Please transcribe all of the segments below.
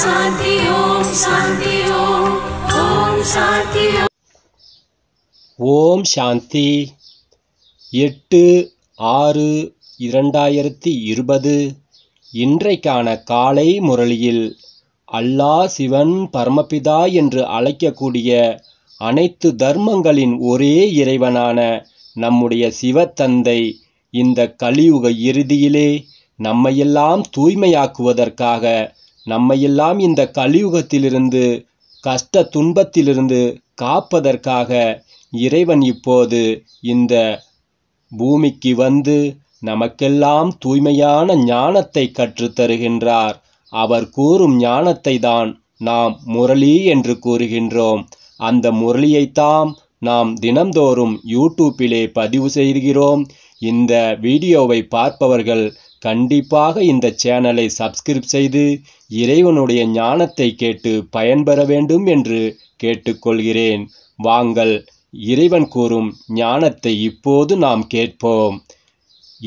சாந்தி ஓம் சாந்தி ஓம் ஓம் சாந்தி ஓம் சாந்தி எட்டு ஆறு இரண்டாயிரத்தி இருபது இன்றைக்கான காலை முரளியில் அல்லாஹ் சிவன் பரமபிதா என்று அழைக்கக்கூடிய அனைத்து தர்மங்களின் ஒரே இறைவனான நம்முடைய சிவத்தந்தை இந்த கலியுக இறுதியிலே நம்மையெல்லாம் தூய்மையாக்குவதற்காக நம்மையெல்லாம் இந்த கலியுகத்திலிருந்து கஷ்ட துன்பத்திலிருந்து காப்பதற்காக இறைவன் இப்போது இந்த பூமிக்கு வந்து நமக்கெல்லாம் தூய்மையான ஞானத்தை கற்றுத்தருகின்றார் அவர் கூறும் ஞானத்தை தான் நாம் முரளி என்று கூறுகின்றோம் அந்த முரளியைத்தாம் நாம் தினந்தோறும் யூடியூப்பிலே பதிவு செய்கிறோம் இந்த வீடியோவை பார்ப்பவர்கள் கண்டிப்பாக இந்த சேனலை சப்ஸ்கிரிப் செய்து இறைவனுடைய ஞானத்தை கேட்டு பயன்பெற வேண்டும் என்று கேட்டுக்கொள்கிறேன் வாங்கள் இறைவன் கூறும் ஞானத்தை இப்போது நாம் கேட்போம்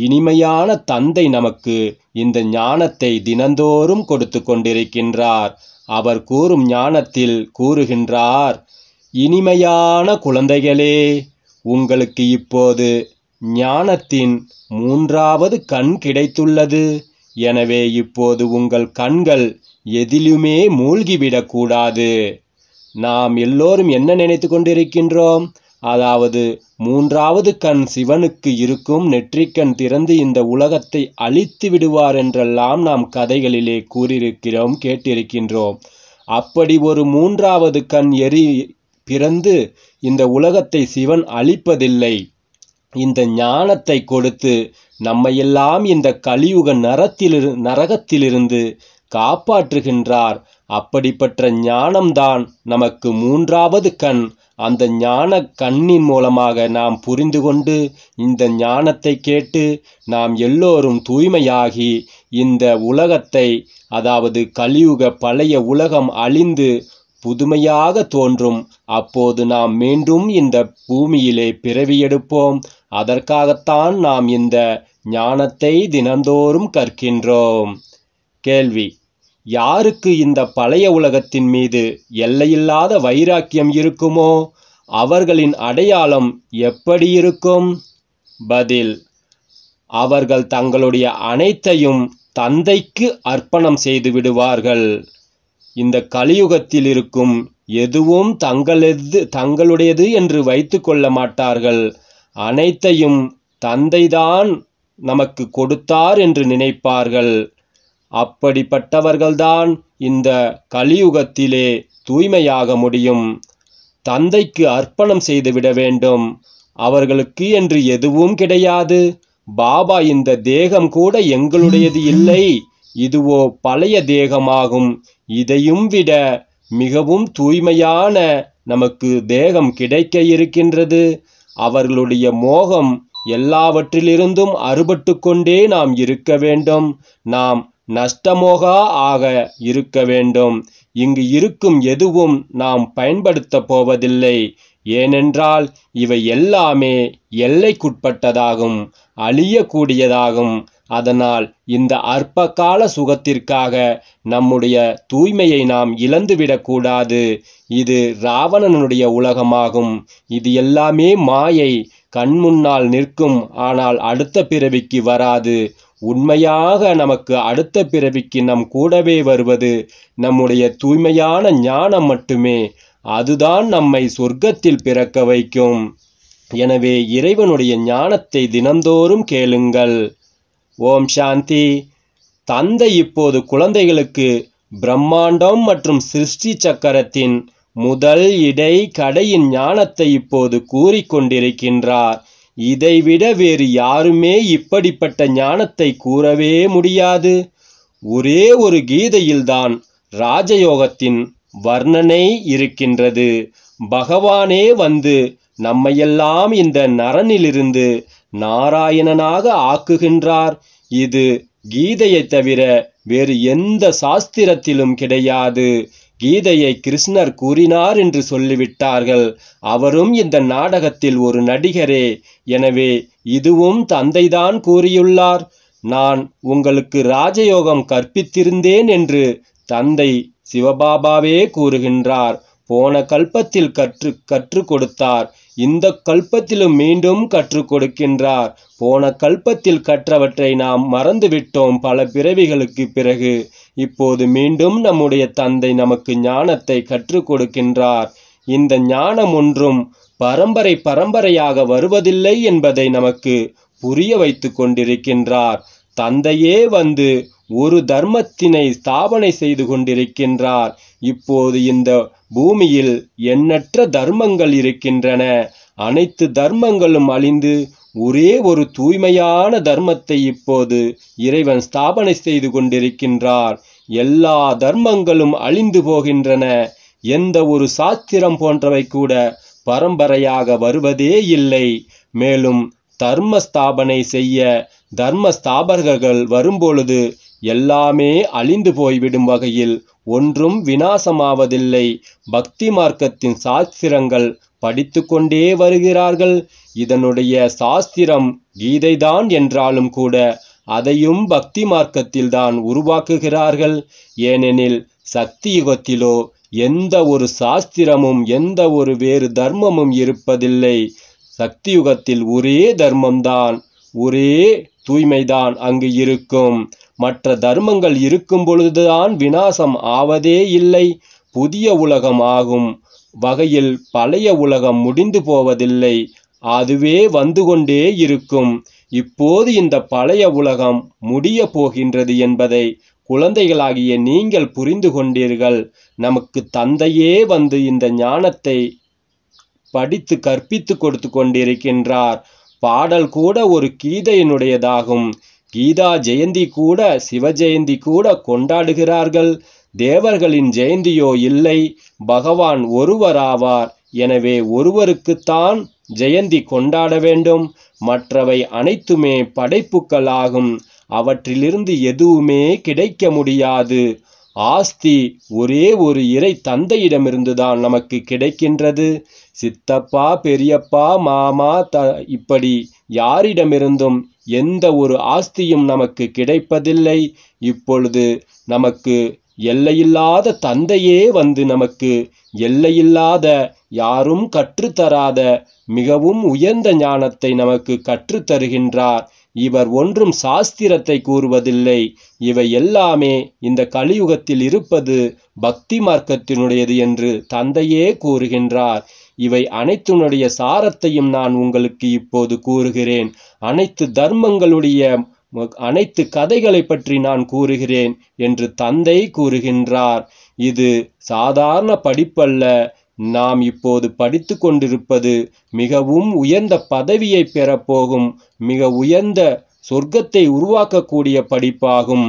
இனிமையான தந்தை நமக்கு இந்த ஞானத்தை தினந்தோறும் கொடுத்து கொண்டிருக்கின்றார் அவர் கூறும் ஞானத்தில் கூறுகின்றார் இனிமையான குழந்தைகளே உங்களுக்கு இப்போது ஞானத்தின் மூன்றாவது கண் கிடைத்துள்ளது எனவே இப்போது உங்கள் கண்கள் எதிலுமே மூழ்கிவிடக்கூடாது நாம் எல்லோரும் என்ன நினைத்து கொண்டிருக்கின்றோம் அதாவது மூன்றாவது கண் சிவனுக்கு இருக்கும் நெற்றிக்கண் திறந்து இந்த உலகத்தை அழித்து விடுவார் என்றெல்லாம் நாம் கதைகளிலே கூறியிருக்கிறோம் கேட்டிருக்கின்றோம் அப்படி ஒரு மூன்றாவது கண் எரி பிறந்து இந்த உலகத்தை சிவன் அழிப்பதில்லை இந்த ஞானத்தை கொடுத்து நம்மையெல்லாம் இந்த கலியுக நரத்திலிரு நரகத்திலிருந்து காப்பாற்றுகின்றார் அப்படிப்பட்ட ஞானம்தான் நமக்கு மூன்றாவது கண் அந்த ஞான கண்ணின் மூலமாக நாம் புரிந்து கொண்டு இந்த ஞானத்தை கேட்டு நாம் எல்லோரும் தூய்மையாகி இந்த உலகத்தை அதாவது கலியுக பழைய உலகம் அழிந்து புதுமையாக தோன்றும் அப்போது நாம் மீண்டும் இந்த பூமியிலே பிறவி எடுப்போம் அதற்காகத்தான் நாம் இந்த ஞானத்தை தினந்தோறும் கற்கின்றோம் கேள்வி யாருக்கு இந்த பழைய உலகத்தின் மீது எல்லையில்லாத வைராக்கியம் இருக்குமோ அவர்களின் அடையாளம் எப்படி இருக்கும் பதில் அவர்கள் தங்களுடைய அனைத்தையும் தந்தைக்கு அர்ப்பணம் செய்து விடுவார்கள் இந்த கலியுகத்தில் இருக்கும் எதுவும் தங்களது தங்களுடையது என்று வைத்து கொள்ள மாட்டார்கள் அனைத்தையும் தந்தைதான் நமக்கு கொடுத்தார் என்று நினைப்பார்கள் அப்படிப்பட்டவர்கள்தான் இந்த கலியுகத்திலே தூய்மையாக முடியும் தந்தைக்கு அர்ப்பணம் செய்துவிட வேண்டும் அவர்களுக்கு என்று எதுவும் கிடையாது பாபா இந்த தேகம் கூட எங்களுடையது இல்லை இதுவோ பழைய தேகமாகும் இதையும் விட மிகவும் தூய்மையான நமக்கு தேகம் கிடைக்க இருக்கின்றது அவர்களுடைய மோகம் எல்லாவற்றிலிருந்தும் அறுபட்டு கொண்டே நாம் இருக்க வேண்டும் நாம் நஷ்டமோகா ஆக இருக்க வேண்டும் இங்கு இருக்கும் எதுவும் நாம் பயன்படுத்த போவதில்லை ஏனென்றால் இவை எல்லாமே எல்லைக்குட்பட்டதாகும் அழியக்கூடியதாகும் அதனால் இந்த அற்பகால சுகத்திற்காக நம்முடைய தூய்மையை நாம் இழந்துவிடக்கூடாது இது ராவணனுடைய உலகமாகும் இது எல்லாமே மாயை கண்முன்னால் நிற்கும் ஆனால் அடுத்த பிறவிக்கு வராது உண்மையாக நமக்கு அடுத்த பிறவிக்கு நம் கூடவே வருவது நம்முடைய தூய்மையான ஞானம் மட்டுமே அதுதான் நம்மை சொர்க்கத்தில் பிறக்க வைக்கும் எனவே இறைவனுடைய ஞானத்தை தினந்தோறும் கேளுங்கள் ஓம் சாந்தி தந்தை இப்போது குழந்தைகளுக்கு பிரம்மாண்டம் மற்றும் சிருஷ்டி சக்கரத்தின் முதல் இடை கடையின் ஞானத்தை இப்போது கூறிக்கொண்டிருக்கின்றார் இதைவிட வேறு யாருமே இப்படிப்பட்ட ஞானத்தை கூறவே முடியாது ஒரே ஒரு கீதையில்தான் ராஜயோகத்தின் வர்ணனை இருக்கின்றது பகவானே வந்து நம்மையெல்லாம் இந்த நரனிலிருந்து நாராயணனாக ஆக்குகின்றார் இது கீதையை தவிர வேறு எந்த சாஸ்திரத்திலும் கிடையாது கீதையை கிருஷ்ணர் கூறினார் என்று சொல்லிவிட்டார்கள் அவரும் இந்த நாடகத்தில் ஒரு நடிகரே எனவே இதுவும் தந்தைதான் கூறியுள்ளார் நான் உங்களுக்கு ராஜயோகம் கற்பித்திருந்தேன் என்று தந்தை சிவபாபாவே கூறுகின்றார் போன கல்பத்தில் கற்று கற்றுக் கொடுத்தார் இந்த கல்பத்திலும் மீண்டும் கற்றுக் கொடுக்கின்றார் போன கல்பத்தில் கற்றவற்றை நாம் மறந்துவிட்டோம் பல பிறவிகளுக்கு பிறகு இப்போது மீண்டும் நம்முடைய தந்தை நமக்கு ஞானத்தை கற்றுக் கொடுக்கின்றார் இந்த ஞானம் ஒன்றும் பரம்பரை பரம்பரையாக வருவதில்லை என்பதை நமக்கு புரிய வைத்து கொண்டிருக்கின்றார் தந்தையே வந்து ஒரு தர்மத்தினை ஸ்தாபனை செய்து கொண்டிருக்கின்றார் இப்போது இந்த பூமியில் எண்ணற்ற தர்மங்கள் இருக்கின்றன அனைத்து தர்மங்களும் அழிந்து ஒரே ஒரு தூய்மையான தர்மத்தை இப்போது இறைவன் ஸ்தாபனை செய்து கொண்டிருக்கின்றார் எல்லா தர்மங்களும் அழிந்து போகின்றன எந்த ஒரு சாத்திரம் போன்றவை கூட பரம்பரையாக வருவதே இல்லை மேலும் தர்ம ஸ்தாபனை செய்ய தர்ம ஸ்தாபகர்கள் வரும்பொழுது எல்லாமே அழிந்து போய்விடும் வகையில் ஒன்றும் வினாசமாவதில்லை பக்தி மார்க்கத்தின் சாஸ்திரங்கள் படித்து கொண்டே வருகிறார்கள் இதனுடைய சாஸ்திரம் கீதைதான் என்றாலும் கூட அதையும் பக்தி மார்க்கத்தில்தான் உருவாக்குகிறார்கள் ஏனெனில் சக்தி யுகத்திலோ எந்த ஒரு சாஸ்திரமும் எந்த ஒரு வேறு தர்மமும் இருப்பதில்லை சக்தி யுகத்தில் ஒரே தர்மம்தான் ஒரே தூய்மைதான் அங்கு இருக்கும் மற்ற தர்மங்கள் இருக்கும் பொழுதுதான் வினாசம் ஆவதே இல்லை புதிய உலகம் ஆகும் வகையில் பழைய உலகம் முடிந்து போவதில்லை அதுவே வந்து கொண்டே இருக்கும் இப்போது இந்த பழைய உலகம் முடிய போகின்றது என்பதை குழந்தைகளாகிய நீங்கள் புரிந்து கொண்டீர்கள் நமக்கு தந்தையே வந்து இந்த ஞானத்தை படித்து கற்பித்து கொடுத்து கொண்டிருக்கின்றார் பாடல் கூட ஒரு கீதையினுடையதாகும் கீதா ஜெயந்தி கூட சிவ ஜெயந்தி கூட கொண்டாடுகிறார்கள் தேவர்களின் ஜெயந்தியோ இல்லை பகவான் ஒருவராவார் எனவே ஒருவருக்குத்தான் ஜெயந்தி கொண்டாட வேண்டும் மற்றவை அனைத்துமே படைப்புக்கள் ஆகும் அவற்றிலிருந்து எதுவுமே கிடைக்க முடியாது ஆஸ்தி ஒரே ஒரு இறை தந்தையிடமிருந்துதான் நமக்கு கிடைக்கின்றது சித்தப்பா பெரியப்பா மாமா த இப்படி யாரிடமிருந்தும் எந்த ஒரு ஆஸ்தியும் நமக்கு கிடைப்பதில்லை இப்பொழுது நமக்கு எல்லையில்லாத தந்தையே வந்து நமக்கு எல்லையில்லாத யாரும் கற்றுத்தராத மிகவும் உயர்ந்த ஞானத்தை நமக்கு கற்றுத்தருகின்றார் இவர் ஒன்றும் சாஸ்திரத்தை கூறுவதில்லை இவை எல்லாமே இந்த கலியுகத்தில் இருப்பது பக்தி மார்க்கத்தினுடையது என்று தந்தையே கூறுகின்றார் இவை அனைத்துனுடைய சாரத்தையும் நான் உங்களுக்கு இப்போது கூறுகிறேன் அனைத்து தர்மங்களுடைய அனைத்து கதைகளை பற்றி நான் கூறுகிறேன் என்று தந்தை கூறுகின்றார் இது சாதாரண படிப்பல்ல நாம் இப்போது படித்து கொண்டிருப்பது மிகவும் உயர்ந்த பதவியை பெறப்போகும் மிக உயர்ந்த சொர்க்கத்தை உருவாக்கக்கூடிய படிப்பாகும்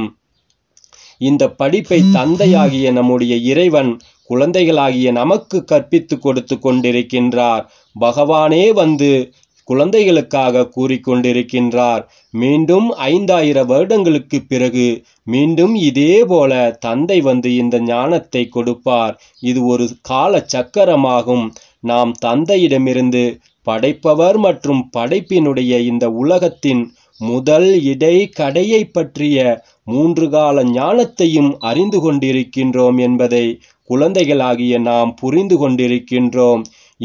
இந்த படிப்பை தந்தையாகிய நம்முடைய இறைவன் குழந்தைகளாகிய நமக்கு கற்பித்து கொடுத்து கொண்டிருக்கின்றார் பகவானே வந்து குழந்தைகளுக்காக கூறிக்கொண்டிருக்கின்றார் மீண்டும் ஐந்தாயிரம் வருடங்களுக்கு பிறகு மீண்டும் இதே போல தந்தை வந்து இந்த ஞானத்தை கொடுப்பார் இது ஒரு கால சக்கரமாகும் நாம் தந்தையிடமிருந்து படைப்பவர் மற்றும் படைப்பினுடைய இந்த உலகத்தின் முதல் இடை கடையை பற்றிய மூன்று கால ஞானத்தையும் அறிந்து கொண்டிருக்கின்றோம் என்பதை குழந்தைகளாகிய நாம் புரிந்து கொண்டிருக்கின்றோம்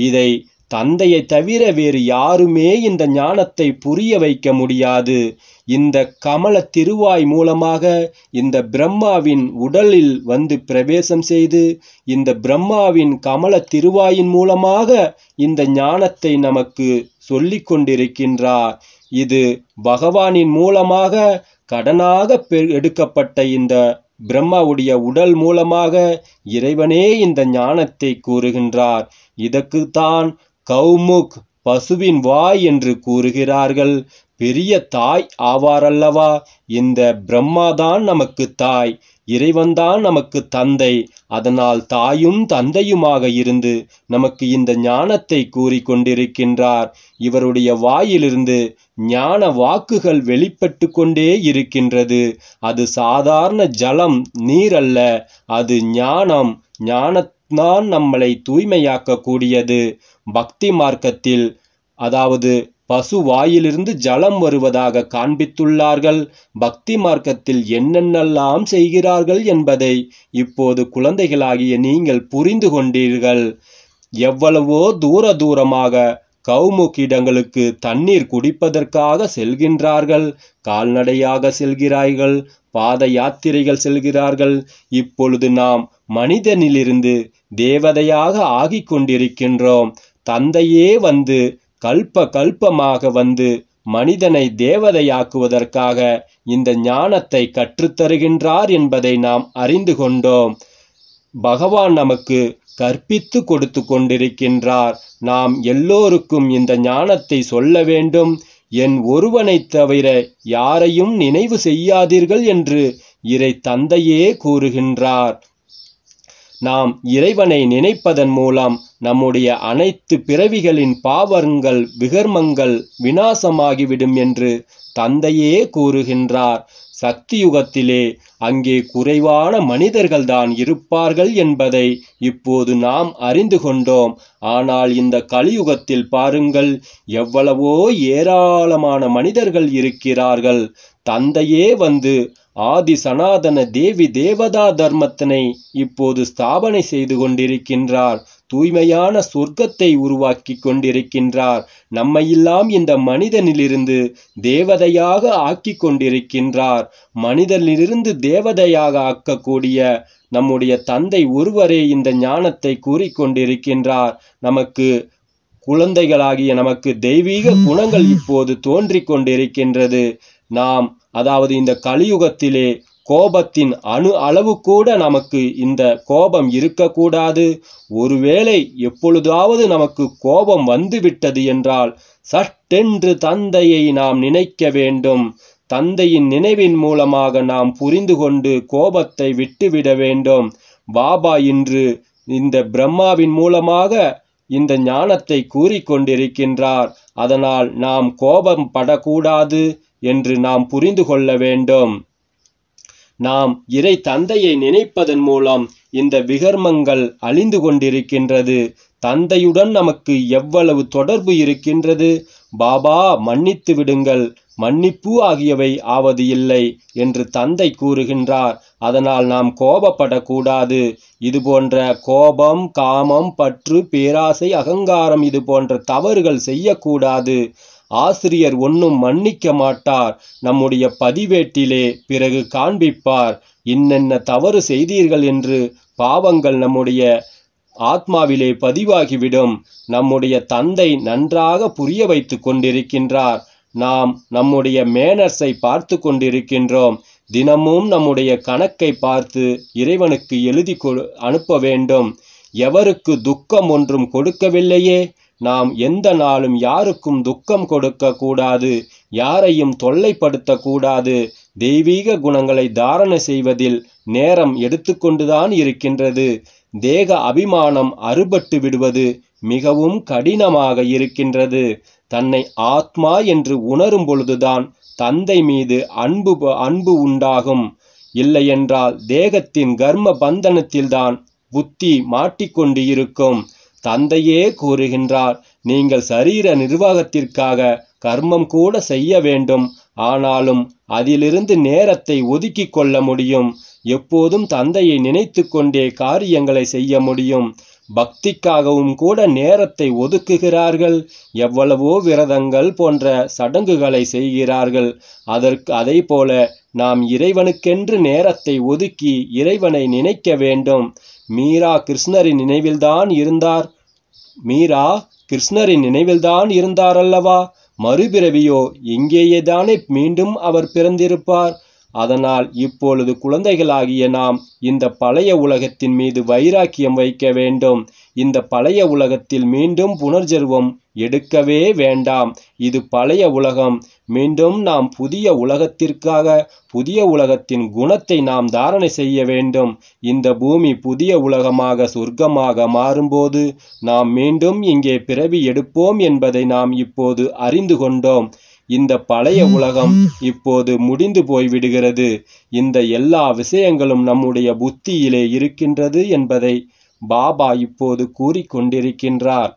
இதை தந்தையை தவிர வேறு யாருமே இந்த ஞானத்தை புரிய வைக்க முடியாது இந்த கமல திருவாய் மூலமாக இந்த பிரம்மாவின் உடலில் வந்து பிரவேசம் செய்து இந்த பிரம்மாவின் கமல திருவாயின் மூலமாக இந்த ஞானத்தை நமக்கு சொல்லிக் கொண்டிருக்கின்றார் இது பகவானின் மூலமாக கடனாக எடுக்கப்பட்ட இந்த பிரம்மாவுடைய உடல் மூலமாக இறைவனே இந்த ஞானத்தை கூறுகின்றார் இதற்குத்தான் கௌமுக் பசுவின் வாய் என்று கூறுகிறார்கள் பெரிய தாய் ஆவாரல்லவா இந்த பிரம்மாதான் நமக்கு தாய் இறைவன்தான் நமக்கு தந்தை அதனால் தாயும் தந்தையுமாக இருந்து நமக்கு இந்த ஞானத்தை கூறி கொண்டிருக்கின்றார் இவருடைய வாயிலிருந்து ஞான வாக்குகள் வெளிப்பட்டு கொண்டே இருக்கின்றது அது சாதாரண ஜலம் நீர் அல்ல அது ஞானம் ஞானத்தான் நம்மளை தூய்மையாக்கக்கூடியது பக்தி மார்க்கத்தில் அதாவது பசு வாயிலிருந்து ஜலம் வருவதாக காண்பித்துள்ளார்கள் பக்தி மார்க்கத்தில் என்னென்னெல்லாம் செய்கிறார்கள் என்பதை இப்போது குழந்தைகளாகிய நீங்கள் புரிந்து கொண்டீர்கள் எவ்வளவோ தூர தூரமாக கௌமுக்கிடங்களுக்கு இடங்களுக்கு தண்ணீர் குடிப்பதற்காக செல்கின்றார்கள் கால்நடையாக செல்கிறார்கள் பாத யாத்திரைகள் செல்கிறார்கள் இப்பொழுது நாம் மனிதனிலிருந்து தேவதையாக ஆகிக் கொண்டிருக்கின்றோம் தந்தையே வந்து கல்ப கல்பமாக வந்து மனிதனை தேவதையாக்குவதற்காக இந்த ஞானத்தை கற்றுத்தருகின்றார் என்பதை நாம் அறிந்து கொண்டோம் பகவான் நமக்கு கற்பித்து கொடுத்து கொண்டிருக்கின்றார் நாம் எல்லோருக்கும் இந்த ஞானத்தை சொல்ல வேண்டும் என் ஒருவனைத் தவிர யாரையும் நினைவு செய்யாதீர்கள் என்று இறை தந்தையே கூறுகின்றார் நாம் இறைவனை நினைப்பதன் மூலம் நம்முடைய அனைத்து பிறவிகளின் பாவங்கள் விகர்மங்கள் வினாசமாகிவிடும் என்று தந்தையே கூறுகின்றார் சக்தியுகத்திலே அங்கே குறைவான மனிதர்கள்தான் இருப்பார்கள் என்பதை இப்போது நாம் அறிந்து கொண்டோம் ஆனால் இந்த கலியுகத்தில் பாருங்கள் எவ்வளவோ ஏராளமான மனிதர்கள் இருக்கிறார்கள் தந்தையே வந்து ஆதி சனாதன தேவி தேவதா தர்மத்தினை இப்போது ஸ்தாபனை செய்து கொண்டிருக்கின்றார் தூய்மையான சொர்க்கத்தை உருவாக்கி கொண்டிருக்கின்றார் நம்மையெல்லாம் இந்த மனிதனிலிருந்து தேவதையாக ஆக்கி கொண்டிருக்கின்றார் மனிதனிலிருந்து தேவதையாக ஆக்கக்கூடிய நம்முடைய தந்தை ஒருவரே இந்த ஞானத்தை கூறிக்கொண்டிருக்கின்றார் நமக்கு குழந்தைகளாகிய நமக்கு தெய்வீக குணங்கள் இப்போது தோன்றிக் கொண்டிருக்கின்றது நாம் அதாவது இந்த கலியுகத்திலே கோபத்தின் அணு அளவு கூட நமக்கு இந்த கோபம் இருக்கக்கூடாது ஒருவேளை எப்பொழுதாவது நமக்கு கோபம் வந்துவிட்டது என்றால் சட்டென்று தந்தையை நாம் நினைக்க வேண்டும் தந்தையின் நினைவின் மூலமாக நாம் புரிந்து கொண்டு கோபத்தை விட்டுவிட வேண்டும் பாபா இன்று இந்த பிரம்மாவின் மூலமாக இந்த ஞானத்தை கூறிக்கொண்டிருக்கின்றார் அதனால் நாம் கோபம் படக்கூடாது என்று நாம் புரிந்து கொள்ள வேண்டும் நாம் இறை தந்தையை நினைப்பதன் மூலம் இந்த விகர்மங்கள் அழிந்து கொண்டிருக்கின்றது தந்தையுடன் நமக்கு எவ்வளவு தொடர்பு இருக்கின்றது பாபா மன்னித்து விடுங்கள் மன்னிப்பு ஆகியவை ஆவது இல்லை என்று தந்தை கூறுகின்றார் அதனால் நாம் கோபப்படக்கூடாது இது போன்ற கோபம் காமம் பற்று பேராசை அகங்காரம் இது போன்ற தவறுகள் செய்யக்கூடாது ஆசிரியர் ஒன்றும் மன்னிக்க மாட்டார் நம்முடைய பதிவேட்டிலே பிறகு காண்பிப்பார் இன்னென்ன தவறு செய்தீர்கள் என்று பாவங்கள் நம்முடைய ஆத்மாவிலே பதிவாகிவிடும் நம்முடைய தந்தை நன்றாக புரிய வைத்து கொண்டிருக்கின்றார் நாம் நம்முடைய மேனர்ஸை பார்த்து கொண்டிருக்கின்றோம் தினமும் நம்முடைய கணக்கை பார்த்து இறைவனுக்கு எழுதி அனுப்ப வேண்டும் எவருக்கு துக்கம் ஒன்றும் கொடுக்கவில்லையே நாம் எந்த நாளும் யாருக்கும் துக்கம் கொடுக்க கூடாது யாரையும் கூடாது தெய்வீக குணங்களை தாரணை செய்வதில் நேரம் எடுத்துக்கொண்டுதான் இருக்கின்றது தேக அபிமானம் அறுபட்டு விடுவது மிகவும் கடினமாக இருக்கின்றது தன்னை ஆத்மா என்று உணரும் பொழுதுதான் தந்தை மீது அன்பு அன்பு உண்டாகும் இல்லையென்றால் தேகத்தின் கர்ம பந்தனத்தில்தான் புத்தி மாட்டிக்கொண்டு இருக்கும் தந்தையே கூறுகின்றார் நீங்கள் சரீர நிர்வாகத்திற்காக கர்மம் கூட செய்ய வேண்டும் ஆனாலும் அதிலிருந்து நேரத்தை ஒதுக்கி கொள்ள முடியும் எப்போதும் தந்தையை நினைத்து கொண்டே காரியங்களை செய்ய முடியும் பக்திக்காகவும் கூட நேரத்தை ஒதுக்குகிறார்கள் எவ்வளவோ விரதங்கள் போன்ற சடங்குகளை செய்கிறார்கள் அதற்கு அதை போல நாம் இறைவனுக்கென்று நேரத்தை ஒதுக்கி இறைவனை நினைக்க வேண்டும் மீரா கிருஷ்ணரின் நினைவில்தான் இருந்தார் மீரா கிருஷ்ணரின் நினைவில்தான் இருந்தார் அல்லவா மறுபிறவியோ இங்கேயேதானே மீண்டும் அவர் பிறந்திருப்பார் அதனால் இப்பொழுது குழந்தைகளாகிய நாம் இந்த பழைய உலகத்தின் மீது வைராக்கியம் வைக்க வேண்டும் இந்த பழைய உலகத்தில் மீண்டும் புனர்ஜெருவம் எடுக்கவே வேண்டாம் இது பழைய உலகம் மீண்டும் நாம் புதிய உலகத்திற்காக புதிய உலகத்தின் குணத்தை நாம் தாரணை செய்ய வேண்டும் இந்த பூமி புதிய உலகமாக சொர்க்கமாக மாறும்போது நாம் மீண்டும் இங்கே பிறவி எடுப்போம் என்பதை நாம் இப்போது அறிந்து கொண்டோம் இந்த பழைய உலகம் இப்போது முடிந்து போய்விடுகிறது இந்த எல்லா விஷயங்களும் நம்முடைய புத்தியிலே இருக்கின்றது என்பதை பாபா இப்போது கூறிக்கொண்டிருக்கின்றார்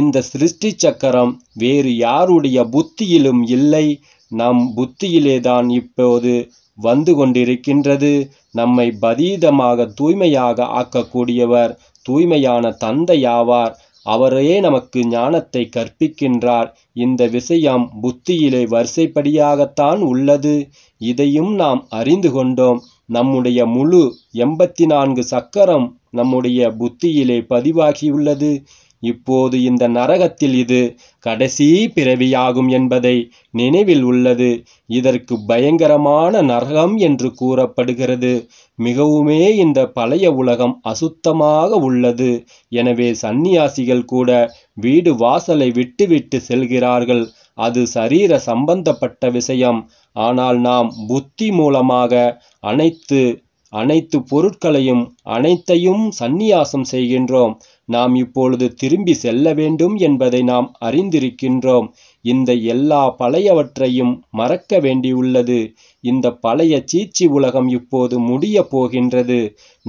இந்த சிருஷ்டி சக்கரம் வேறு யாருடைய புத்தியிலும் இல்லை நம் புத்தியிலேதான் இப்போது வந்து கொண்டிருக்கின்றது நம்மை பதீதமாக தூய்மையாக ஆக்கக்கூடியவர் தூய்மையான தந்தையாவார் அவரையே நமக்கு ஞானத்தை கற்பிக்கின்றார் இந்த விஷயம் புத்தியிலே வரிசைப்படியாகத்தான் உள்ளது இதையும் நாம் அறிந்து கொண்டோம் நம்முடைய முழு எண்பத்தி நான்கு சக்கரம் நம்முடைய புத்தியிலே பதிவாகியுள்ளது இப்போது இந்த நரகத்தில் இது கடைசி பிறவியாகும் என்பதை நினைவில் உள்ளது இதற்கு பயங்கரமான நரகம் என்று கூறப்படுகிறது மிகவுமே இந்த பழைய உலகம் அசுத்தமாக உள்ளது எனவே சந்நியாசிகள் கூட வீடு வாசலை விட்டுவிட்டு செல்கிறார்கள் அது சரீர சம்பந்தப்பட்ட விஷயம் ஆனால் நாம் புத்தி மூலமாக அனைத்து அனைத்து பொருட்களையும் அனைத்தையும் சந்நியாசம் செய்கின்றோம் நாம் இப்பொழுது திரும்பி செல்ல வேண்டும் என்பதை நாம் அறிந்திருக்கின்றோம் இந்த எல்லா பழையவற்றையும் மறக்க வேண்டியுள்ளது இந்த பழைய சீச்சி உலகம் இப்போது முடிய போகின்றது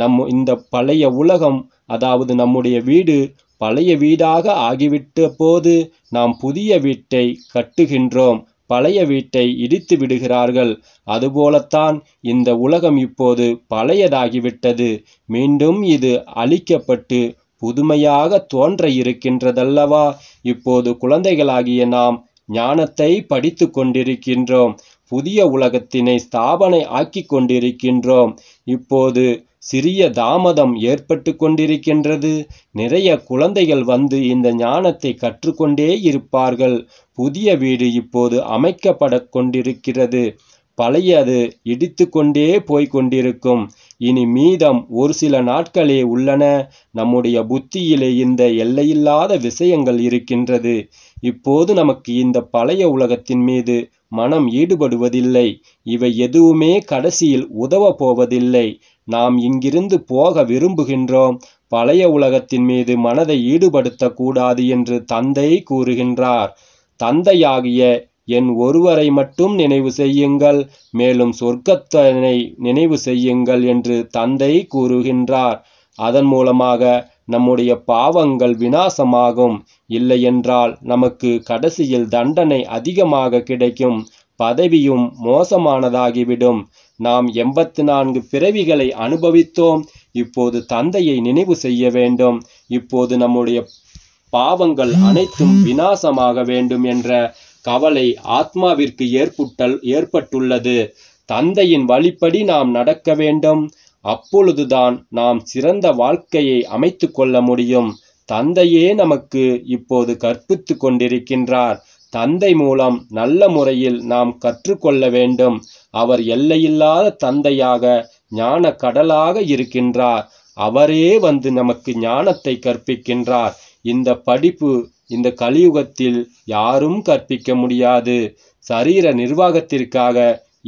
நம் இந்த பழைய உலகம் அதாவது நம்முடைய வீடு பழைய வீடாக ஆகிவிட்ட போது நாம் புதிய வீட்டை கட்டுகின்றோம் பழைய வீட்டை இடித்து விடுகிறார்கள் அதுபோலத்தான் இந்த உலகம் இப்போது பழையதாகிவிட்டது மீண்டும் இது அழிக்கப்பட்டு புதுமையாக தோன்ற இருக்கின்றதல்லவா இப்போது குழந்தைகளாகிய நாம் ஞானத்தை படித்து கொண்டிருக்கின்றோம் புதிய உலகத்தினை ஸ்தாபனை ஆக்கி கொண்டிருக்கின்றோம் இப்போது சிறிய தாமதம் ஏற்பட்டு கொண்டிருக்கின்றது நிறைய குழந்தைகள் வந்து இந்த ஞானத்தை கற்றுக்கொண்டே இருப்பார்கள் புதிய வீடு இப்போது அமைக்கப்பட கொண்டிருக்கிறது பழையது இடித்து கொண்டே கொண்டிருக்கும் இனி மீதம் ஒரு சில நாட்களே உள்ளன நம்முடைய புத்தியிலே இந்த எல்லையில்லாத விஷயங்கள் இருக்கின்றது இப்போது நமக்கு இந்த பழைய உலகத்தின் மீது மனம் ஈடுபடுவதில்லை இவை எதுவுமே கடைசியில் உதவப் போவதில்லை நாம் இங்கிருந்து போக விரும்புகின்றோம் பழைய உலகத்தின் மீது மனதை ஈடுபடுத்தக்கூடாது என்று தந்தை கூறுகின்றார் தந்தையாகிய என் ஒருவரை மட்டும் நினைவு செய்யுங்கள் மேலும் சொர்க்கத்தனை நினைவு செய்யுங்கள் என்று தந்தை கூறுகின்றார் அதன் மூலமாக நம்முடைய பாவங்கள் வினாசமாகும் இல்லையென்றால் நமக்கு கடைசியில் தண்டனை அதிகமாக கிடைக்கும் பதவியும் மோசமானதாகிவிடும் நாம் எண்பத்து நான்கு பிறவிகளை அனுபவித்தோம் இப்போது தந்தையை நினைவு செய்ய வேண்டும் இப்போது நம்முடைய பாவங்கள் அனைத்தும் வினாசமாக வேண்டும் என்ற கவலை ஆத்மாவிற்கு ஏற்புட்டல் ஏற்பட்டுள்ளது தந்தையின் வழிப்படி நாம் நடக்க வேண்டும் அப்பொழுதுதான் நாம் சிறந்த வாழ்க்கையை அமைத்து கொள்ள முடியும் தந்தையே நமக்கு இப்போது கற்பித்து கொண்டிருக்கின்றார் தந்தை மூலம் நல்ல முறையில் நாம் கற்றுக்கொள்ள வேண்டும் அவர் எல்லையில்லாத தந்தையாக ஞான கடலாக இருக்கின்றார் அவரே வந்து நமக்கு ஞானத்தை கற்பிக்கின்றார் இந்த படிப்பு இந்த கலியுகத்தில் யாரும் கற்பிக்க முடியாது சரீர நிர்வாகத்திற்காக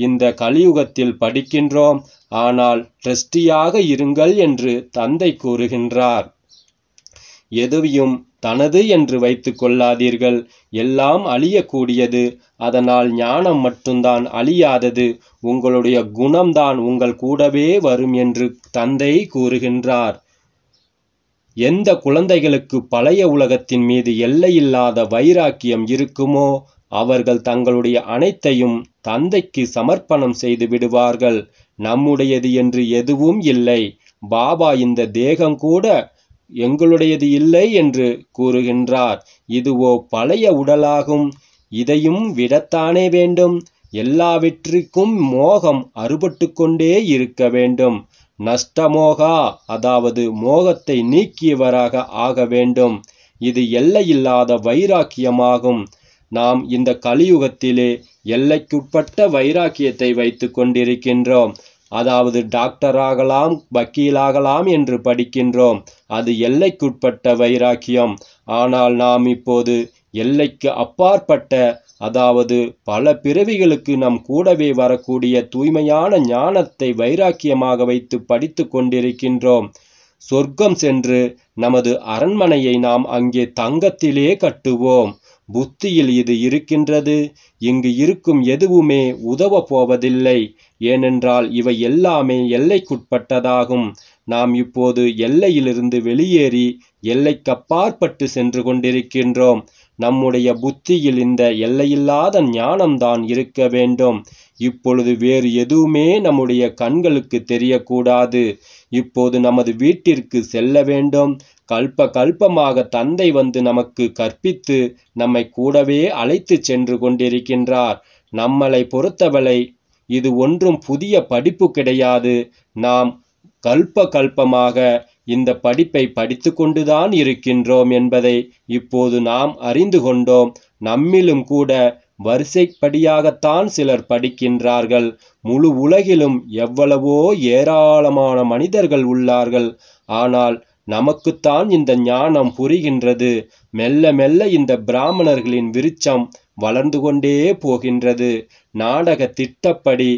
இந்த கலியுகத்தில் படிக்கின்றோம் ஆனால் ட்ரஸ்டியாக இருங்கள் என்று தந்தை கூறுகின்றார் எதுவையும் தனது என்று வைத்து கொள்ளாதீர்கள் எல்லாம் அழியக்கூடியது அதனால் ஞானம் மட்டும்தான் அழியாதது உங்களுடைய குணம்தான் உங்கள் கூடவே வரும் என்று தந்தை கூறுகின்றார் எந்த குழந்தைகளுக்கு பழைய உலகத்தின் மீது எல்லையில்லாத வைராக்கியம் இருக்குமோ அவர்கள் தங்களுடைய அனைத்தையும் தந்தைக்கு சமர்ப்பணம் செய்து விடுவார்கள் நம்முடையது என்று எதுவும் இல்லை பாபா இந்த தேகம் கூட எங்களுடையது இல்லை என்று கூறுகின்றார் இதுவோ பழைய உடலாகும் இதையும் விடத்தானே வேண்டும் எல்லாவற்றிற்கும் மோகம் அறுபட்டு கொண்டே இருக்க வேண்டும் நஷ்டமோகா அதாவது மோகத்தை நீக்கியவராக ஆக வேண்டும் இது எல்லையில்லாத வைராக்கியமாகும் நாம் இந்த கலியுகத்திலே எல்லைக்குட்பட்ட வைராக்கியத்தை வைத்து கொண்டிருக்கின்றோம் அதாவது டாக்டராகலாம் வக்கீலாகலாம் என்று படிக்கின்றோம் அது எல்லைக்குட்பட்ட வைராக்கியம் ஆனால் நாம் இப்போது எல்லைக்கு அப்பாற்பட்ட அதாவது பல பிறவிகளுக்கு நம் கூடவே வரக்கூடிய தூய்மையான ஞானத்தை வைராக்கியமாக வைத்து படித்து கொண்டிருக்கின்றோம் சொர்க்கம் சென்று நமது அரண்மனையை நாம் அங்கே தங்கத்திலே கட்டுவோம் புத்தியில் இது இருக்கின்றது இங்கு இருக்கும் எதுவுமே உதவப் போவதில்லை ஏனென்றால் இவை எல்லாமே எல்லைக்குட்பட்டதாகும் நாம் இப்போது எல்லையிலிருந்து வெளியேறி எல்லைக்கப்பாற்பட்டு சென்று கொண்டிருக்கின்றோம் நம்முடைய புத்தியில் இந்த எல்லையில்லாத ஞானம்தான் இருக்க வேண்டும் இப்பொழுது வேறு எதுவுமே நம்முடைய கண்களுக்கு தெரியக்கூடாது இப்போது நமது வீட்டிற்கு செல்ல வேண்டும் கல்ப கல்பமாக தந்தை வந்து நமக்கு கற்பித்து நம்மை கூடவே அழைத்து சென்று கொண்டிருக்கின்றார் நம்மளை பொறுத்தவரை இது ஒன்றும் புதிய படிப்பு கிடையாது நாம் கல்ப கல்பமாக இந்த படிப்பை படித்து கொண்டுதான் இருக்கின்றோம் என்பதை இப்போது நாம் அறிந்து கொண்டோம் நம்மிலும் கூட வரிசைப்படியாகத்தான் சிலர் படிக்கின்றார்கள் முழு உலகிலும் எவ்வளவோ ஏராளமான மனிதர்கள் உள்ளார்கள் ஆனால் நமக்குத்தான் இந்த ஞானம் புரிகின்றது மெல்ல மெல்ல இந்த பிராமணர்களின் விருச்சம் வளர்ந்து கொண்டே போகின்றது நாடக திட்டப்படி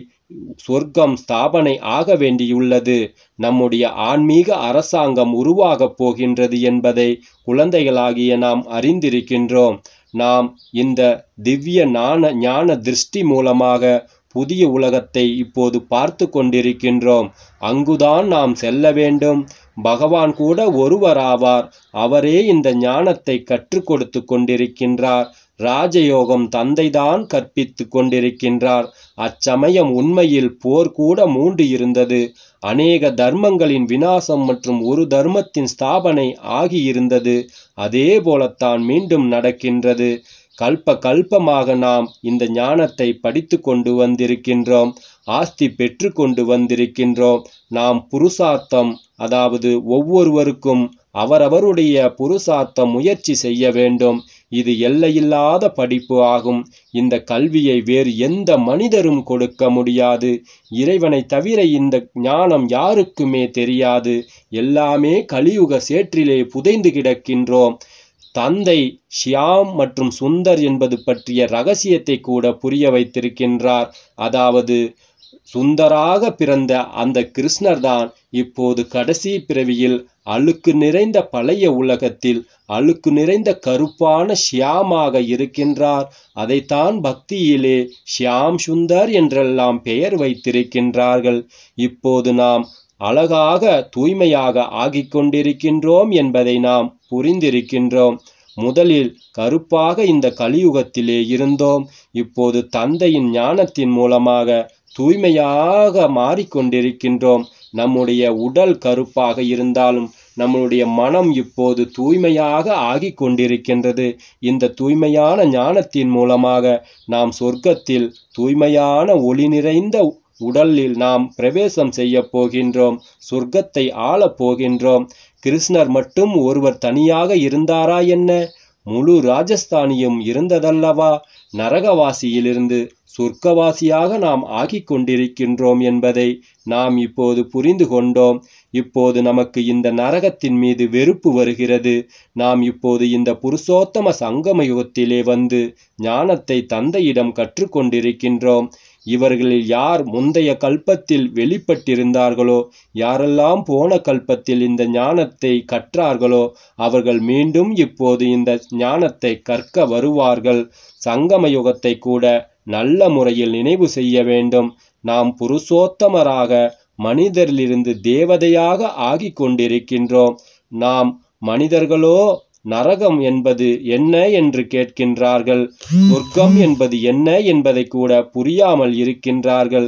சொர்க்கம் ஸ்தாபனை ஆக வேண்டியுள்ளது நம்முடைய ஆன்மீக அரசாங்கம் உருவாகப் போகின்றது என்பதை குழந்தைகளாகிய நாம் அறிந்திருக்கின்றோம் நாம் இந்த திவ்ய ஞான ஞான திருஷ்டி மூலமாக புதிய உலகத்தை இப்போது பார்த்து கொண்டிருக்கின்றோம் அங்குதான் நாம் செல்ல வேண்டும் பகவான் கூட ஒருவராவார் அவரே இந்த ஞானத்தை கற்றுக் கொடுத்து கொண்டிருக்கின்றார் ராஜயோகம் தந்தைதான் கற்பித்து கொண்டிருக்கின்றார் அச்சமயம் உண்மையில் போர் கூட மூண்டு இருந்தது அநேக தர்மங்களின் விநாசம் மற்றும் ஒரு தர்மத்தின் ஸ்தாபனை ஆகியிருந்தது அதே போலத்தான் மீண்டும் நடக்கின்றது கல்ப கல்பமாக நாம் இந்த ஞானத்தை படித்து கொண்டு வந்திருக்கின்றோம் ஆஸ்தி பெற்று கொண்டு வந்திருக்கின்றோம் நாம் புருஷார்த்தம் அதாவது ஒவ்வொருவருக்கும் அவரவருடைய புருஷார்த்த முயற்சி செய்ய வேண்டும் இது எல்லையில்லாத படிப்பு ஆகும் இந்த கல்வியை வேறு எந்த மனிதரும் கொடுக்க முடியாது இறைவனை தவிர இந்த ஞானம் யாருக்குமே தெரியாது எல்லாமே கலியுக சேற்றிலே புதைந்து கிடக்கின்றோம் தந்தை ஷியாம் மற்றும் சுந்தர் என்பது பற்றிய ரகசியத்தை கூட புரிய வைத்திருக்கின்றார் அதாவது சுந்தராக பிறந்த அந்த கிருஷ்ணர் தான் இப்போது கடைசி பிறவியில் அழுக்கு நிறைந்த பழைய உலகத்தில் அழுக்கு நிறைந்த கருப்பான ஷியாமாக இருக்கின்றார் அதைத்தான் பக்தியிலே ஷியாம் சுந்தர் என்றெல்லாம் பெயர் வைத்திருக்கின்றார்கள் இப்போது நாம் அழகாக தூய்மையாக ஆகிக் கொண்டிருக்கின்றோம் என்பதை நாம் புரிந்திருக்கின்றோம் முதலில் கருப்பாக இந்த கலியுகத்திலே இருந்தோம் இப்போது தந்தையின் ஞானத்தின் மூலமாக தூய்மையாக மாறிக்கொண்டிருக்கின்றோம் நம்முடைய உடல் கருப்பாக இருந்தாலும் நம்முடைய மனம் இப்போது தூய்மையாக ஆகி கொண்டிருக்கின்றது இந்த தூய்மையான ஞானத்தின் மூலமாக நாம் சொர்க்கத்தில் தூய்மையான ஒளி நிறைந்த உடலில் நாம் பிரவேசம் செய்ய போகின்றோம் சொர்க்கத்தை ஆளப் போகின்றோம் கிருஷ்ணர் மட்டும் ஒருவர் தனியாக இருந்தாரா என்ன முழு ராஜஸ்தானியும் இருந்ததல்லவா நரகவாசியிலிருந்து சொர்க்கவாசியாக நாம் ஆகிக் கொண்டிருக்கின்றோம் என்பதை நாம் இப்போது புரிந்து கொண்டோம் இப்போது நமக்கு இந்த நரகத்தின் மீது வெறுப்பு வருகிறது நாம் இப்போது இந்த புருஷோத்தம சங்கமயுகத்திலே வந்து ஞானத்தை தந்தையிடம் கற்றுக்கொண்டிருக்கின்றோம் இவர்களில் யார் முந்தைய கல்பத்தில் வெளிப்பட்டிருந்தார்களோ யாரெல்லாம் போன கல்பத்தில் இந்த ஞானத்தை கற்றார்களோ அவர்கள் மீண்டும் இப்போது இந்த ஞானத்தை கற்க வருவார்கள் சங்கம யுகத்தை கூட நல்ல முறையில் நினைவு செய்ய வேண்டும் நாம் புருஷோத்தமராக மனிதரிலிருந்து தேவதையாக ஆகிக் கொண்டிருக்கின்றோம் நாம் மனிதர்களோ நரகம் என்பது என்ன என்று கேட்கின்றார்கள் சொர்க்கம் என்பது என்ன என்பதை கூட புரியாமல் இருக்கின்றார்கள்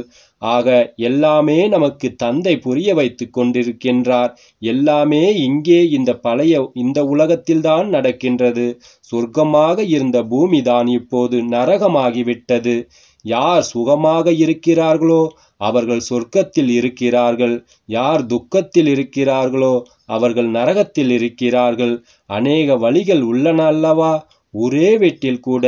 ஆக எல்லாமே நமக்கு தந்தை புரிய வைத்து கொண்டிருக்கின்றார் எல்லாமே இங்கே இந்த பழைய இந்த உலகத்தில்தான் நடக்கின்றது சொர்க்கமாக இருந்த பூமிதான் இப்போது நரகமாகிவிட்டது யார் சுகமாக இருக்கிறார்களோ அவர்கள் சொர்க்கத்தில் இருக்கிறார்கள் யார் துக்கத்தில் இருக்கிறார்களோ அவர்கள் நரகத்தில் இருக்கிறார்கள் அநேக வழிகள் உள்ளன அல்லவா ஒரே வீட்டில் கூட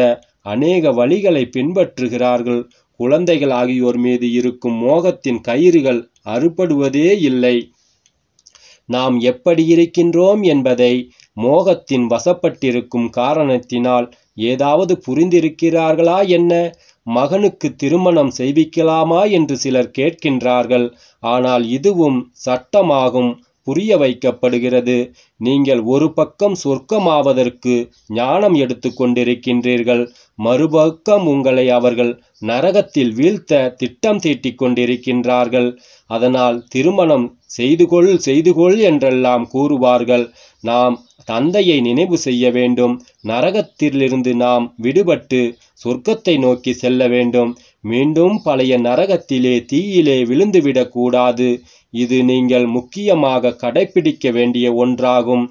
அநேக வழிகளை பின்பற்றுகிறார்கள் குழந்தைகள் ஆகியோர் மீது இருக்கும் மோகத்தின் கயிறுகள் அறுபடுவதே இல்லை நாம் எப்படி இருக்கின்றோம் என்பதை மோகத்தின் வசப்பட்டிருக்கும் காரணத்தினால் ஏதாவது புரிந்திருக்கிறார்களா என்ன மகனுக்கு திருமணம் செய்விக்கலாமா என்று சிலர் கேட்கின்றார்கள் ஆனால் இதுவும் சட்டமாகும் புரிய வைக்கப்படுகிறது நீங்கள் ஒரு பக்கம் சொர்க்கமாவதற்கு ஞானம் எடுத்து கொண்டிருக்கின்றீர்கள் மறுபக்கம் உங்களை அவர்கள் நரகத்தில் வீழ்த்த திட்டம் தீட்டிக் கொண்டிருக்கின்றார்கள் அதனால் திருமணம் செய்து கொள் செய்து கொள் என்றெல்லாம் கூறுவார்கள் நாம் தந்தையை நினைவு செய்ய வேண்டும் நரகத்திலிருந்து நாம் விடுபட்டு சொர்க்கத்தை நோக்கி செல்ல வேண்டும் மீண்டும் பழைய நரகத்திலே தீயிலே கூடாது இது நீங்கள் முக்கியமாக கடைபிடிக்க வேண்டிய ஒன்றாகும்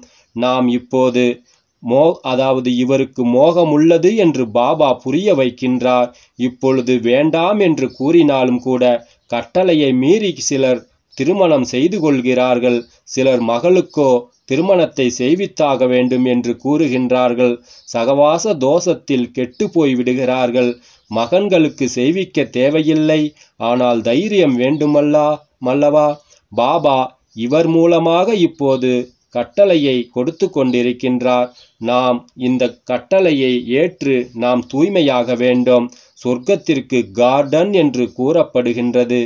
நாம் இப்போது மோ அதாவது இவருக்கு மோகம் உள்ளது என்று பாபா புரிய வைக்கின்றார் இப்பொழுது வேண்டாம் என்று கூறினாலும் கூட கட்டளையை மீறி சிலர் திருமணம் செய்து கொள்கிறார்கள் சிலர் மகளுக்கோ திருமணத்தை செய்வித்தாக வேண்டும் என்று கூறுகின்றார்கள் சகவாச தோஷத்தில் கெட்டு போய் விடுகிறார்கள் மகன்களுக்கு செய்விக்க தேவையில்லை ஆனால் தைரியம் வேண்டுமல்லா மல்லவா பாபா இவர் மூலமாக இப்போது கட்டளையை கொடுத்து கொண்டிருக்கின்றார் நாம் இந்த கட்டளையை ஏற்று நாம் தூய்மையாக வேண்டும் சொர்க்கத்திற்கு கார்டன் என்று கூறப்படுகின்றது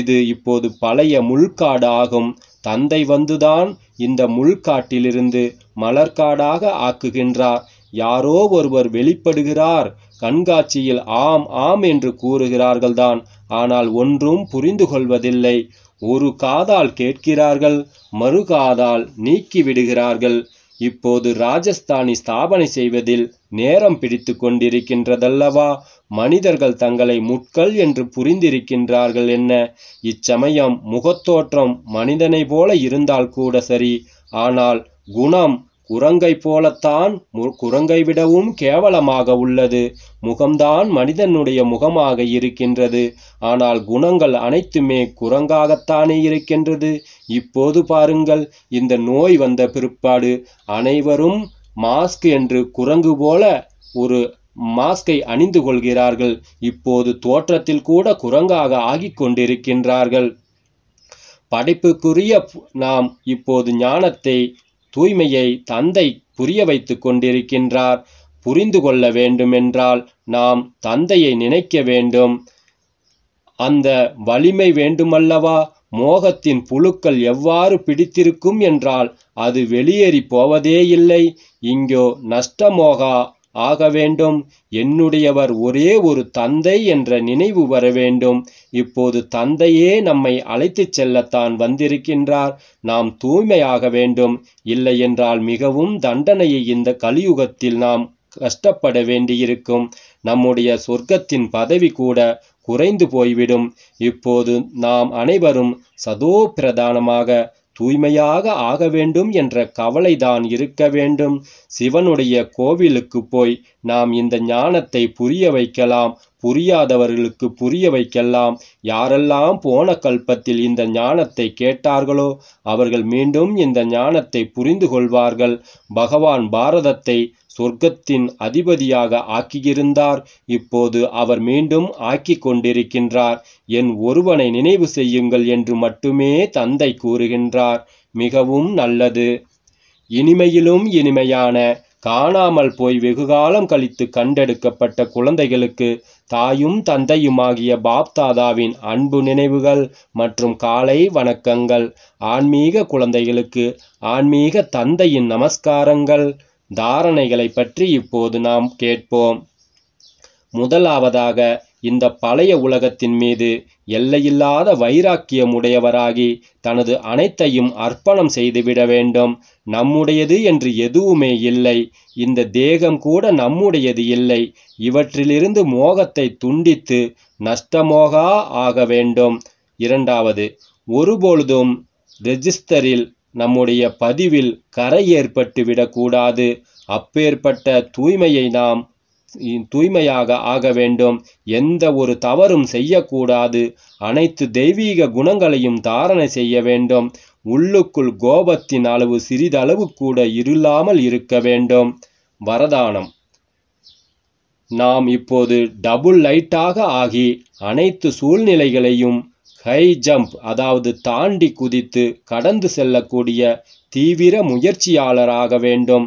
இது இப்போது பழைய முள்காடு ஆகும் தந்தை வந்துதான் இந்த முள்காட்டிலிருந்து மலர்காடாக ஆக்குகின்றார் யாரோ ஒருவர் வெளிப்படுகிறார் கண்காட்சியில் ஆம் ஆம் என்று கூறுகிறார்கள்தான் ஆனால் ஒன்றும் புரிந்து கொள்வதில்லை ஒரு காதால் கேட்கிறார்கள் மறு காதால் நீக்கி விடுகிறார்கள் இப்போது ராஜஸ்தானி ஸ்தாபனை செய்வதில் நேரம் பிடித்து கொண்டிருக்கின்றதல்லவா மனிதர்கள் தங்களை முட்கள் என்று புரிந்திருக்கின்றார்கள் என்ன இச்சமயம் முகத்தோற்றம் மனிதனை போல இருந்தால் கூட சரி ஆனால் குணம் குரங்கை போலத்தான் குரங்கை விடவும் கேவலமாக உள்ளது முகம்தான் மனிதனுடைய முகமாக இருக்கின்றது ஆனால் குணங்கள் அனைத்துமே குரங்காகத்தானே இருக்கின்றது இப்போது பாருங்கள் இந்த நோய் வந்த பிற்பாடு அனைவரும் மாஸ்க் என்று குரங்கு போல ஒரு மாஸ்கை அணிந்து கொள்கிறார்கள் இப்போது தோற்றத்தில் கூட குரங்காக ஆகிக் கொண்டிருக்கின்றார்கள் படைப்புக்குரிய நாம் இப்போது ஞானத்தை தூய்மையை தந்தை புரிய வைத்து கொண்டிருக்கின்றார் புரிந்து கொள்ள வேண்டுமென்றால் நாம் தந்தையை நினைக்க வேண்டும் அந்த வலிமை வேண்டுமல்லவா மோகத்தின் புழுக்கள் எவ்வாறு பிடித்திருக்கும் என்றால் அது வெளியேறி போவதே இல்லை இங்கோ நஷ்டமோகா ஆக வேண்டும் என்னுடையவர் ஒரே ஒரு தந்தை என்ற நினைவு வர வேண்டும் இப்போது தந்தையே நம்மை அழைத்துச் செல்லத்தான் வந்திருக்கின்றார் நாம் தூய்மையாக வேண்டும் இல்லையென்றால் மிகவும் தண்டனையை இந்த கலியுகத்தில் நாம் கஷ்டப்பட வேண்டியிருக்கும் நம்முடைய சொர்க்கத்தின் பதவி கூட குறைந்து போய்விடும் இப்போது நாம் அனைவரும் சதோ பிரதானமாக தூய்மையாக ஆக வேண்டும் என்ற கவலைதான் இருக்க வேண்டும் சிவனுடைய கோவிலுக்கு போய் நாம் இந்த ஞானத்தை புரிய வைக்கலாம் புரியாதவர்களுக்கு புரிய வைக்கலாம் யாரெல்லாம் போன கல்பத்தில் இந்த ஞானத்தை கேட்டார்களோ அவர்கள் மீண்டும் இந்த ஞானத்தை புரிந்து கொள்வார்கள் பகவான் பாரதத்தை சொர்க்கத்தின் அதிபதியாக ஆக்கியிருந்தார் இப்போது அவர் மீண்டும் ஆக்கிக் கொண்டிருக்கின்றார் என் ஒருவனை நினைவு செய்யுங்கள் என்று மட்டுமே தந்தை கூறுகின்றார் மிகவும் நல்லது இனிமையிலும் இனிமையான காணாமல் போய் வெகுகாலம் கழித்து கண்டெடுக்கப்பட்ட குழந்தைகளுக்கு தாயும் தந்தையுமாகிய பாப்தாதாவின் அன்பு நினைவுகள் மற்றும் காலை வணக்கங்கள் ஆன்மீக குழந்தைகளுக்கு ஆன்மீக தந்தையின் நமஸ்காரங்கள் தாரணைகளை பற்றி இப்போது நாம் கேட்போம் முதலாவதாக இந்த பழைய உலகத்தின் மீது எல்லையில்லாத வைராக்கியம் உடையவராகி தனது அனைத்தையும் அர்ப்பணம் செய்துவிட வேண்டும் நம்முடையது என்று எதுவுமே இல்லை இந்த தேகம் கூட நம்முடையது இல்லை இவற்றிலிருந்து மோகத்தை துண்டித்து நஷ்டமோகா ஆக வேண்டும் இரண்டாவது ஒருபொழுதும் ரெஜிஸ்டரில் நம்முடைய பதிவில் கரை ஏற்பட்டு விடக்கூடாது அப்பேற்பட்ட தூய்மையை நாம் தூய்மையாக ஆக வேண்டும் எந்த ஒரு தவறும் செய்யக்கூடாது அனைத்து தெய்வீக குணங்களையும் தாரணை செய்ய வேண்டும் உள்ளுக்குள் கோபத்தின் அளவு சிறிதளவு கூட இருளாமல் இருக்க வேண்டும் வரதானம் நாம் இப்போது டபுள் லைட்டாக ஆகி அனைத்து சூழ்நிலைகளையும் ஹை ஜம்ப் அதாவது தாண்டி குதித்து கடந்து செல்லக்கூடிய தீவிர முயற்சியாளராக வேண்டும்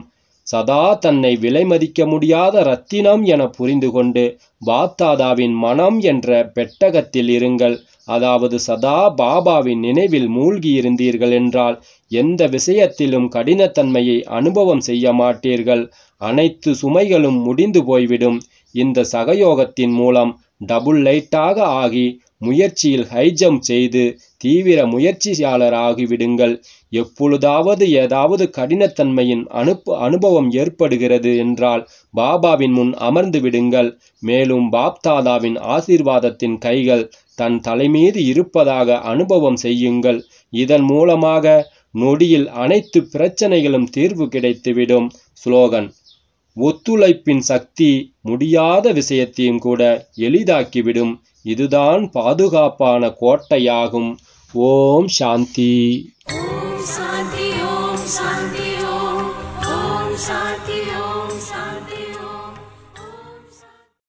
சதா தன்னை விலைமதிக்க முடியாத ரத்தினம் என புரிந்து கொண்டு பாத்தாதாவின் மனம் என்ற பெட்டகத்தில் இருங்கள் அதாவது சதா பாபாவின் நினைவில் மூழ்கி இருந்தீர்கள் என்றால் எந்த விஷயத்திலும் கடினத்தன்மையை அனுபவம் செய்ய மாட்டீர்கள் அனைத்து சுமைகளும் முடிந்து போய்விடும் இந்த சகயோகத்தின் மூலம் டபுள் லைட்டாக ஆகி முயற்சியில் ஹைஜம் செய்து தீவிர முயற்சியாளராகிவிடுங்கள் எப்பொழுதாவது ஏதாவது கடினத்தன்மையின் அனுப்பு அனுபவம் ஏற்படுகிறது என்றால் பாபாவின் முன் அமர்ந்து விடுங்கள் மேலும் பாப்தாதாவின் ஆசீர்வாதத்தின் கைகள் தன் தலைமீது இருப்பதாக அனுபவம் செய்யுங்கள் இதன் மூலமாக நொடியில் அனைத்து பிரச்சனைகளும் தீர்வு கிடைத்துவிடும் ஸ்லோகன் ஒத்துழைப்பின் சக்தி முடியாத விஷயத்தையும் கூட எளிதாக்கிவிடும் இதுதான் பாதுகாப்பான கோட்டையாகும் ஓம் சாந்தி ஓம் சாந்தி ஓம் சாந்தி